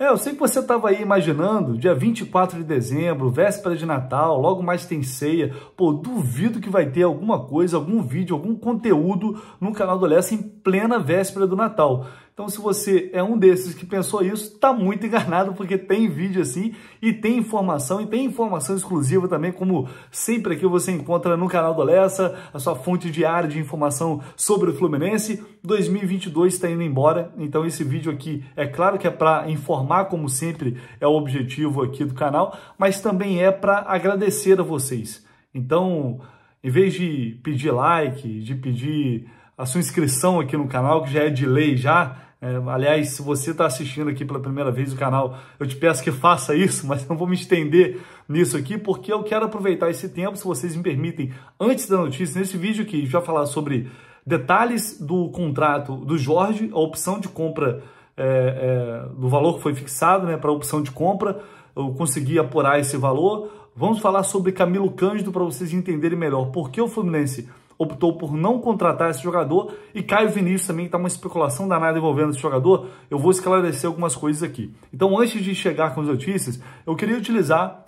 É, eu sei que você estava aí imaginando, dia 24 de dezembro, véspera de Natal, logo mais tem ceia. Pô, duvido que vai ter alguma coisa, algum vídeo, algum conteúdo no canal do Lessa em plena véspera do Natal. Então, se você é um desses que pensou isso, tá muito enganado, porque tem vídeo assim e tem informação, e tem informação exclusiva também, como sempre aqui você encontra no canal do Alessa, a sua fonte diária de informação sobre o Fluminense. 2022 está indo embora, então esse vídeo aqui é claro que é para informar, como sempre é o objetivo aqui do canal, mas também é para agradecer a vocês. Então, em vez de pedir like, de pedir a sua inscrição aqui no canal, que já é de lei já, é, aliás, se você está assistindo aqui pela primeira vez o canal, eu te peço que faça isso, mas não vou me estender nisso aqui, porque eu quero aproveitar esse tempo, se vocês me permitem, antes da notícia, nesse vídeo que já falar sobre detalhes do contrato do Jorge, a opção de compra é, é, do valor que foi fixado né, para a opção de compra, eu consegui apurar esse valor. Vamos falar sobre Camilo Cândido para vocês entenderem melhor por que o Fluminense optou por não contratar esse jogador. E Caio Vinícius também está uma especulação danada envolvendo esse jogador. Eu vou esclarecer algumas coisas aqui. Então, antes de chegar com as notícias, eu queria utilizar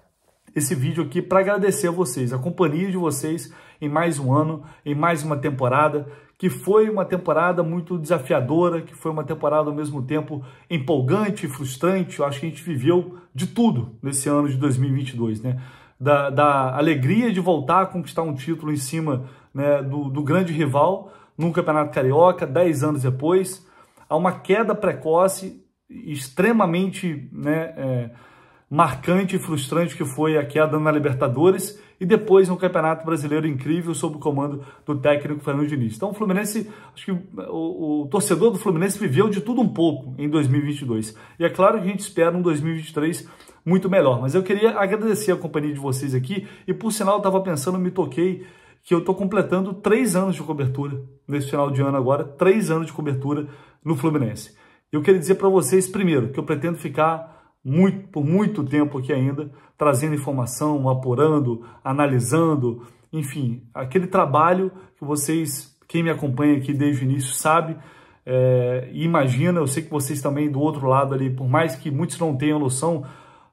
esse vídeo aqui para agradecer a vocês, a companhia de vocês em mais um ano, em mais uma temporada, que foi uma temporada muito desafiadora, que foi uma temporada ao mesmo tempo empolgante, frustrante. Eu acho que a gente viveu de tudo nesse ano de 2022, né? Da, da alegria de voltar a conquistar um título em cima né, do, do grande rival no Campeonato Carioca, 10 anos depois. Há uma queda precoce extremamente né, é, marcante e frustrante que foi a queda na Libertadores e depois no Campeonato Brasileiro incrível sob o comando do técnico Fernando Diniz. Então o Fluminense, acho que o, o torcedor do Fluminense viveu de tudo um pouco em 2022. E é claro que a gente espera um 2023 muito melhor. Mas eu queria agradecer a companhia de vocês aqui e por sinal eu estava pensando, me toquei que eu estou completando três anos de cobertura nesse final de ano agora, três anos de cobertura no Fluminense. Eu queria dizer para vocês, primeiro, que eu pretendo ficar muito, por muito tempo aqui ainda, trazendo informação, apurando, analisando, enfim, aquele trabalho que vocês, quem me acompanha aqui desde o início, sabe é, e imagina. Eu sei que vocês também do outro lado ali, por mais que muitos não tenham noção,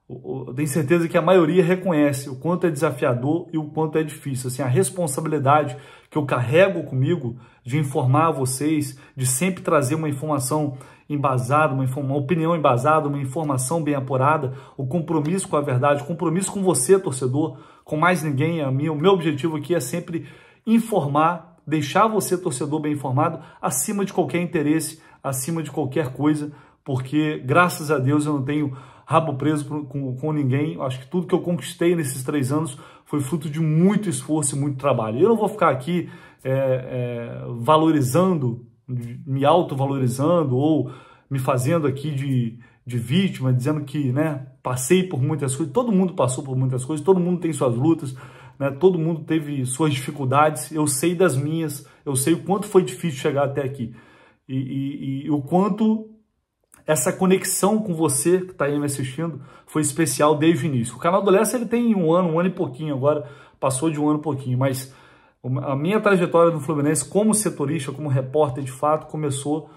eu tenho certeza que a maioria reconhece o quanto é desafiador e o quanto é difícil. Assim, a responsabilidade que eu carrego comigo de informar vocês, de sempre trazer uma informação embasada, uma, uma opinião embasada, uma informação bem apurada, o compromisso com a verdade, o compromisso com você, torcedor, com mais ninguém. A minha, o meu objetivo aqui é sempre informar, deixar você, torcedor, bem informado, acima de qualquer interesse, acima de qualquer coisa, porque graças a Deus eu não tenho rabo preso com, com ninguém. Eu acho que tudo que eu conquistei nesses três anos foi fruto de muito esforço e muito trabalho. Eu não vou ficar aqui é, é, valorizando, me autovalorizando ou me fazendo aqui de, de vítima, dizendo que né, passei por muitas coisas. Todo mundo passou por muitas coisas, todo mundo tem suas lutas. Né? Todo mundo teve suas dificuldades, eu sei das minhas, eu sei o quanto foi difícil chegar até aqui. E, e, e, o quanto essa conexão com você que está aí me assistindo foi especial desde o início. O canal do Lessa ele tem um ano, um ano e pouquinho agora, passou de um ano e pouquinho, mas a minha trajetória no Fluminense como setorista, como repórter de fato, começou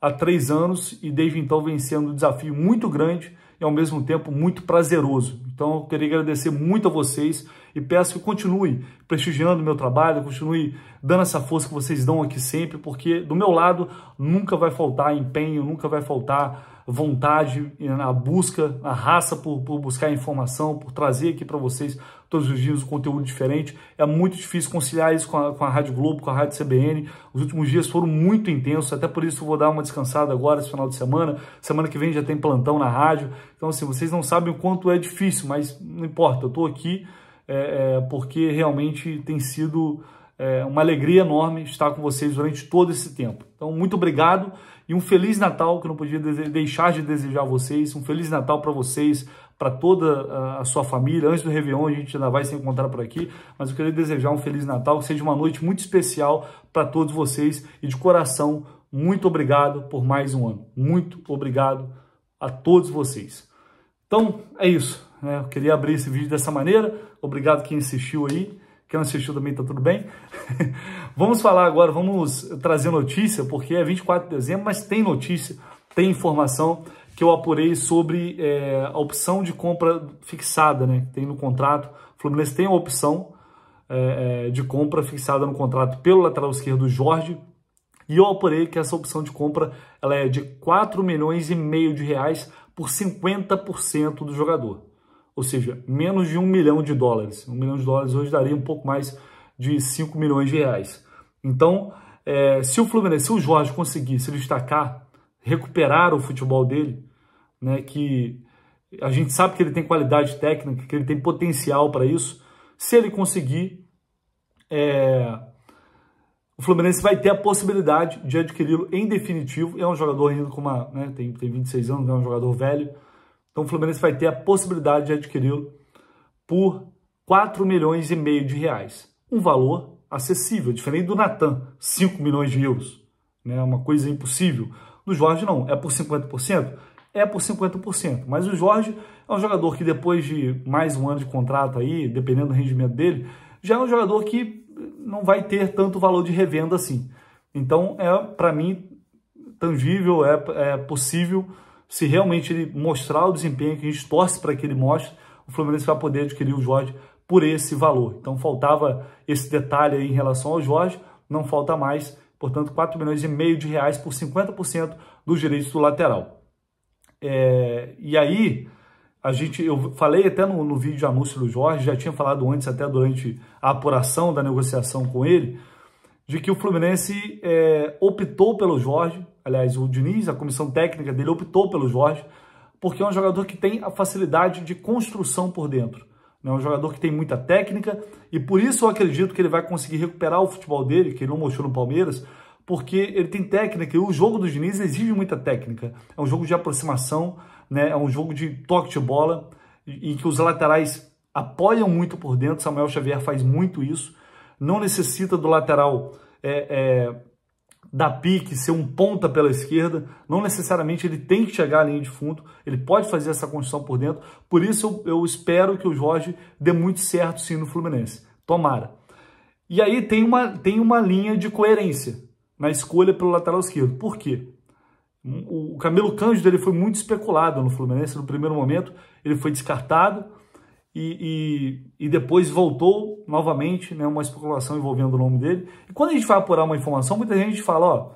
há três anos e desde então vem sendo um desafio muito grande e ao mesmo tempo muito prazeroso. Então eu queria agradecer muito a vocês e peço que continuem prestigiando o meu trabalho, continue dando essa força que vocês dão aqui sempre, porque do meu lado nunca vai faltar empenho, nunca vai faltar vontade eh, na busca, na raça por, por buscar informação, por trazer aqui para vocês todos os dias um conteúdo diferente. É muito difícil conciliar isso com a, com a Rádio Globo, com a Rádio CBN. Os últimos dias foram muito intensos, até por isso eu vou dar uma descansada agora esse final de semana. Semana que vem já tem plantão na rádio. Então, assim, vocês não sabem o quanto é difícil, mas não importa, eu estou aqui é, é, porque realmente tem sido é, uma alegria enorme estar com vocês durante todo esse tempo. Então, muito obrigado e um Feliz Natal, que eu não podia deixar de desejar a vocês, um Feliz Natal para vocês, para toda a sua família. Antes do Réveillon, a gente ainda vai se encontrar por aqui, mas eu queria desejar um Feliz Natal, que seja uma noite muito especial para todos vocês e de coração, muito obrigado por mais um ano. Muito obrigado a todos vocês. Então, é isso. Né? Eu queria abrir esse vídeo dessa maneira. Obrigado quem assistiu aí. Quem não assistiu também tá tudo bem. vamos falar agora, vamos trazer notícia, porque é 24 de dezembro, mas tem notícia, tem informação que eu apurei sobre é, a opção de compra fixada, né? Tem no contrato. O Fluminense tem a opção é, é de compra fixada no contrato pelo lateral esquerdo Jorge. E eu apurei que essa opção de compra ela é de 4 milhões e meio de reais por 50% do jogador. Ou seja, menos de um milhão de dólares. Um milhão de dólares hoje daria um pouco mais de 5 milhões de reais. Então, é, se o Fluminense, se o Jorge conseguir se destacar, recuperar o futebol dele, né, que a gente sabe que ele tem qualidade técnica, que ele tem potencial para isso, se ele conseguir é, o Fluminense vai ter a possibilidade de adquiri-lo em definitivo. É um jogador ainda com uma. Né, tem, tem 26 anos, é um jogador velho. Então o Fluminense vai ter a possibilidade de adquiri-lo por 4 milhões e meio de reais. Um valor acessível, diferente do Natan, 5 milhões de euros. né, é uma coisa impossível. Do Jorge, não. É por 50%? É por 50%. Mas o Jorge é um jogador que depois de mais um ano de contrato aí, dependendo do rendimento dele, já é um jogador que não vai ter tanto valor de revenda assim. Então, é para mim tangível, é, é possível, se realmente ele mostrar o desempenho que a gente torce para que ele mostre, o Fluminense vai poder adquirir o Jorge por esse valor. Então, faltava esse detalhe aí em relação ao Jorge, não falta mais, portanto, 4 milhões e meio de reais por 50% dos direitos do lateral. É, e aí, a gente, eu falei até no, no vídeo de anúncio do Jorge, já tinha falado antes, até durante a apuração da negociação com ele, de que o Fluminense é, optou pelo Jorge, aliás, o Diniz, a comissão técnica dele, optou pelo Jorge, porque é um jogador que tem a facilidade de construção por dentro. Né? É um jogador que tem muita técnica e por isso eu acredito que ele vai conseguir recuperar o futebol dele, que ele não mostrou no Palmeiras, porque ele tem técnica e o jogo do Diniz exige muita técnica. É um jogo de aproximação, né? é um jogo de toque de bola, em que os laterais apoiam muito por dentro. Samuel Xavier faz muito isso. Não necessita do lateral é, é, da pique ser um ponta pela esquerda. Não necessariamente ele tem que chegar à linha de fundo. Ele pode fazer essa construção por dentro. Por isso eu, eu espero que o Jorge dê muito certo sim no Fluminense. Tomara. E aí tem uma, tem uma linha de coerência na escolha pelo lateral esquerdo. Por quê? O Camelo Cândido ele foi muito especulado no Fluminense no primeiro momento, ele foi descartado e, e, e, depois voltou novamente, né, uma especulação envolvendo o nome dele. E quando a gente vai apurar uma informação, muita gente fala, ó,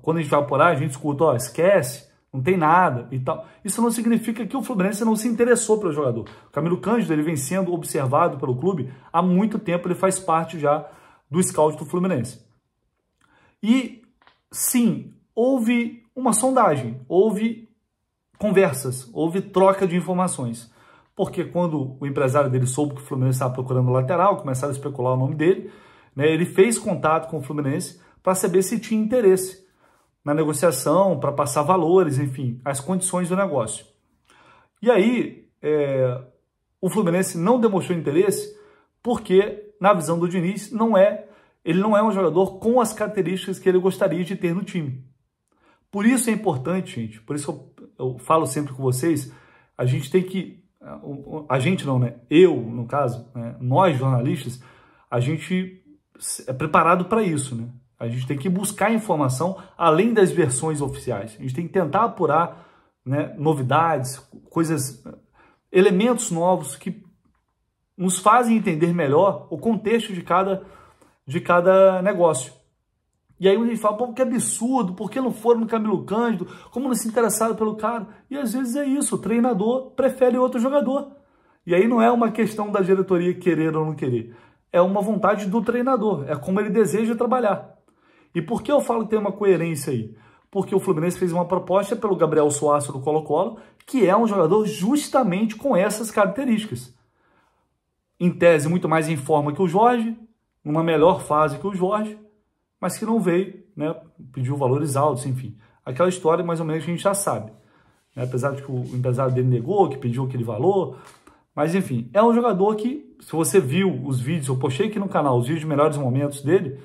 quando a gente vai apurar, a gente escuta, ó, esquece, não tem nada e tal. Isso não significa que o Fluminense não se interessou pelo jogador. O Camilo Cândido ele vem sendo observado pelo clube há muito tempo, ele faz parte já do scout do Fluminense. E sim, houve uma sondagem, houve conversas, houve troca de informações. Porque quando o empresário dele soube que o Fluminense estava procurando o lateral, começaram a especular o nome dele, né, ele fez contato com o Fluminense para saber se tinha interesse na negociação, para passar valores, enfim, as condições do negócio. E aí, é, o Fluminense não demonstrou interesse porque, na visão do Diniz, não é ele não é um jogador com as características que ele gostaria de ter no time. Por isso é importante, gente, por isso eu, eu falo sempre com vocês, a gente tem que, a gente não, né? Eu, no caso, né? nós jornalistas, a gente é preparado para isso, né? A gente tem que buscar informação além das versões oficiais. A gente tem que tentar apurar né, novidades, coisas, elementos novos que nos fazem entender melhor o contexto de cada de cada negócio. E aí ele fala, pô, que absurdo, por que não foram no Camilo Cândido? Como não se interessaram pelo cara? E às vezes é isso, o treinador prefere outro jogador. E aí não é uma questão da diretoria querer ou não querer, é uma vontade do treinador, é como ele deseja trabalhar. E por que eu falo que tem uma coerência aí? Porque o Fluminense fez uma proposta pelo Gabriel Suaço do Colo-Colo, que é um jogador justamente com essas características. Em tese, muito mais em forma que o Jorge, numa melhor fase que o Jorge, mas que não veio, né? Pediu valores altos, enfim. Aquela história mais ou menos que a gente já sabe. Né? Apesar de que o empresário dele negou, que pediu aquele valor. Mas enfim, é um jogador que, se você viu os vídeos, eu postei aqui no canal os vídeos de melhores momentos dele,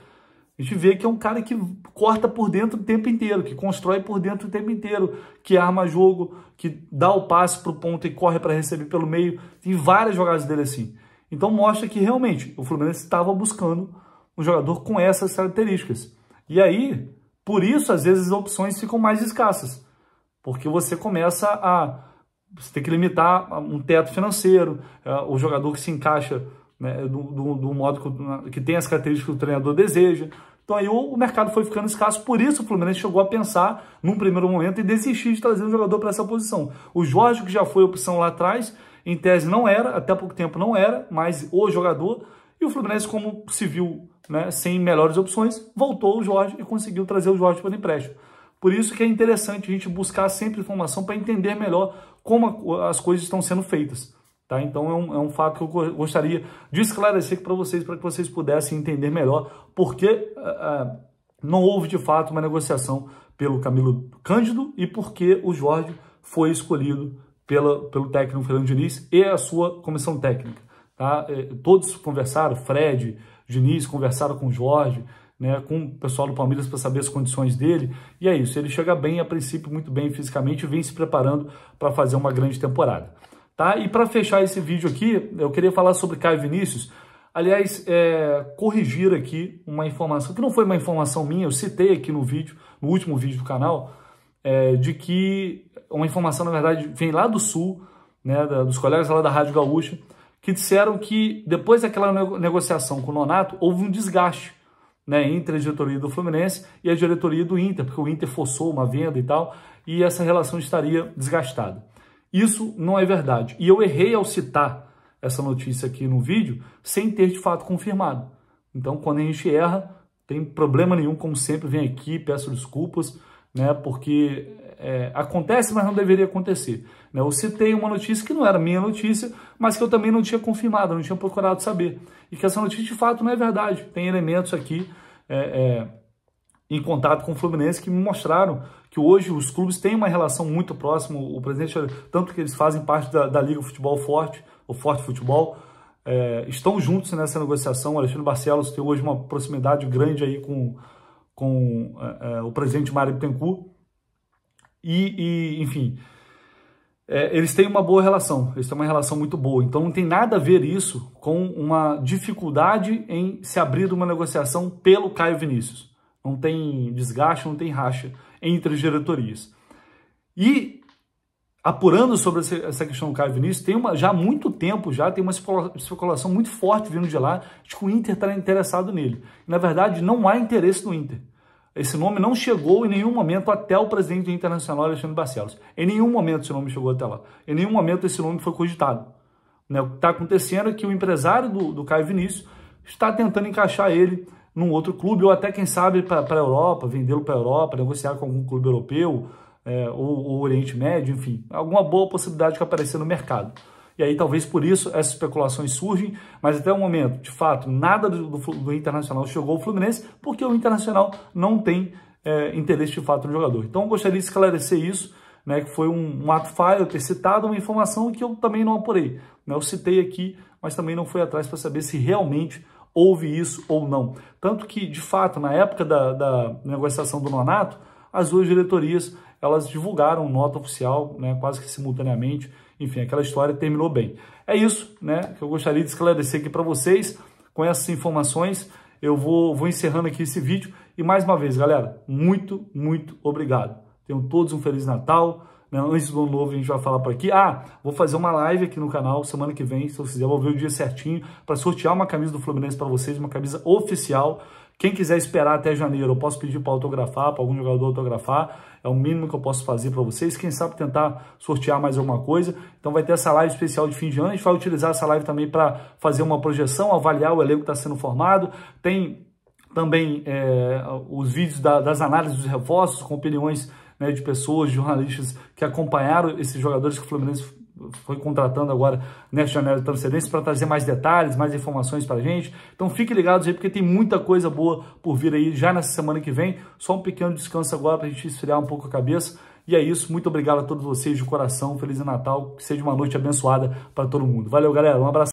a gente vê que é um cara que corta por dentro o tempo inteiro, que constrói por dentro o tempo inteiro, que arma jogo, que dá o passe para o ponto e corre para receber pelo meio. Tem várias jogadas dele assim. Então mostra que realmente o Fluminense estava buscando um jogador com essas características. E aí, por isso, às vezes as opções ficam mais escassas, porque você começa a você tem que limitar um teto financeiro, é, o jogador que se encaixa né, do, do, do, modo que, que tem as características que o treinador deseja. Então aí o, o, mercado foi ficando escasso, por isso o Fluminense chegou a pensar, num primeiro momento, e desistir de trazer um jogador para essa posição. O Jorge, que já foi opção lá atrás, em tese não era, até pouco tempo não era, mas o jogador. E o Fluminense, como se viu né, sem melhores opções, voltou o Jorge e conseguiu trazer o Jorge o empréstimo. Por isso que é interessante a gente buscar sempre informação para entender melhor como as coisas estão sendo feitas. Tá? Então é um, é um fato que eu gostaria de esclarecer para vocês, para que vocês pudessem entender melhor porque uh, ah, ah, não houve de fato uma negociação pelo Camilo Cândido e porque o Jorge foi escolhido pela, pelo técnico Fernando Diniz e a sua comissão técnica. Tá? É, todos conversaram, Fred, Diniz, conversaram com o Jorge, né, com o pessoal do Palmeiras para saber as condições dele. E é isso, ele chega bem, a princípio, muito bem fisicamente, vem se preparando para fazer uma grande temporada. Tá? E para fechar esse vídeo aqui, eu queria falar sobre Caio Vinícius. Aliás, é, corrigir aqui uma informação, que não foi uma informação minha, eu citei aqui no vídeo, no último vídeo do canal, é, de que uma informação, na verdade, vem lá do Sul, né, da, dos colegas lá da Rádio Gaúcha, que disseram que depois daquela negociação com o Nonato, houve um desgaste né, entre a diretoria do Fluminense e a diretoria do Inter, porque o Inter forçou uma venda e tal, e essa relação estaria desgastada. Isso não é verdade. E eu errei ao citar essa notícia aqui no vídeo sem ter de fato confirmado. Então, quando a gente erra, tem problema nenhum, como sempre, vem aqui, peço desculpas né? Porque é, acontece, mas não deveria acontecer. Né? Eu citei uma notícia que não era minha notícia, mas que eu também não tinha confirmado, não tinha procurado saber. E que essa notícia de fato não é verdade. Tem elementos aqui é, é, em contato com o Fluminense que me mostraram que hoje os clubes têm uma relação muito próxima. O presidente, tanto que eles fazem parte da, da Liga Futebol Forte, o Forte Futebol, é, estão juntos nessa negociação. O Alexandre Barcelos tem hoje uma proximidade grande aí com com uh, uh, o presidente Mário Bittencourt. E, e enfim, é, eles têm uma boa relação, eles têm uma relação muito boa. Então não tem nada a ver isso com uma dificuldade em se abrir uma negociação pelo Caio Vinícius. Não tem desgaste, não tem racha entre as diretorias. E apurando sobre essa questão do Vinícius tem uma, já há muito tempo já tem uma especulação muito forte vindo de lá de que o Inter está interessado nele. Na verdade, não há interesse no Inter. Esse nome não chegou em nenhum momento até o presidente do Internacional, Alexandre Barcelos. Em nenhum momento esse nome chegou até lá. Em nenhum momento esse nome foi cogitado. Né? O que está acontecendo é que o empresário do, do Caio Vinícius está tentando encaixar ele num outro clube, ou até, quem sabe, para a Europa, vendê-lo para a Europa, negociar com algum clube europeu, é, ou, ou Oriente Médio, enfim, alguma boa possibilidade que aparecer no mercado. E aí talvez por isso essas especulações surgem, mas até o momento, de fato, nada do, do, do Internacional chegou ao Fluminense, porque o Internacional não tem é, interesse de fato no jogador. Então eu gostaria de esclarecer isso, né, que foi um, um ato falho ter citado uma informação que eu também não apurei. Né? Eu citei aqui, mas também não fui atrás para saber se realmente houve isso ou não. Tanto que, de fato, na época da, da negociação do Nonato, as duas diretorias elas divulgaram nota oficial, né, quase que simultaneamente. Enfim, aquela história terminou bem. É isso, né, que eu gostaria de esclarecer aqui para vocês com essas informações. Eu vou, vou encerrando aqui esse vídeo e mais uma vez, galera, muito, muito obrigado. Tenham todos um feliz Natal. Né? Antes do ano novo a gente vai falar por aqui. Ah, vou fazer uma live aqui no canal semana que vem, se eu fizer, vou ver o dia certinho para sortear uma camisa do Fluminense para vocês, uma camisa oficial. Quem quiser esperar até janeiro, eu posso pedir para autografar, para algum jogador autografar. É o mínimo que eu posso fazer para vocês. Quem sabe tentar sortear mais alguma coisa. Então vai ter essa live especial de fim de ano. A gente vai utilizar essa live também para fazer uma projeção, avaliar o elenco que está sendo formado. Tem também é, os vídeos da, das análises dos reforços, com opiniões né, de pessoas, de jornalistas que acompanharam esses jogadores que o Fluminense foi contratando agora neste janela de transcendência para trazer mais detalhes, mais informações para a gente. Então fique ligados aí, porque tem muita coisa boa por vir aí já nessa semana que vem. Só um pequeno descanso agora para a gente esfriar um pouco a cabeça. E é isso, muito obrigado a todos vocês de coração, Feliz Natal, que seja uma noite abençoada para todo mundo. Valeu, galera, um abraço.